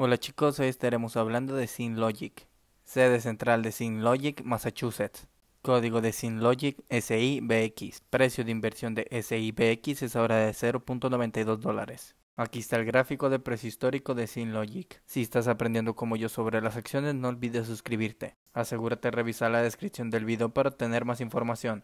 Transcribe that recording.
Hola chicos, hoy estaremos hablando de SynLogic, sede central de SynLogic, Massachusetts. Código de SynLogic SIBX. Precio de inversión de SIBX es ahora de 0.92 dólares. Aquí está el gráfico de precio histórico de SynLogic. Si estás aprendiendo como yo sobre las acciones, no olvides suscribirte. Asegúrate de revisar la descripción del video para obtener más información.